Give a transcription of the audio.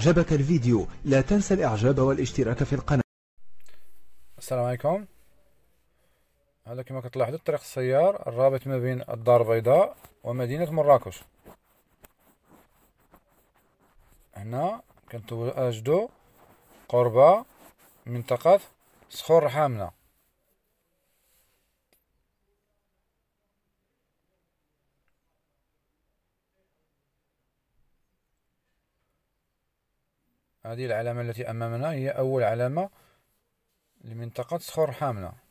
أعجبك الفيديو لا تنسى الإعجاب والاشتراك في القناة السلام عليكم هذا كما كتلاحظوا طريق السيار الرابط ما بين الدار البيضاء ومدينة مراكش هنا كنتواجدوا قرب منطقة صخور حامله هذه العلامة التي أمامنا هي أول علامة لمنطقة صخور حاملة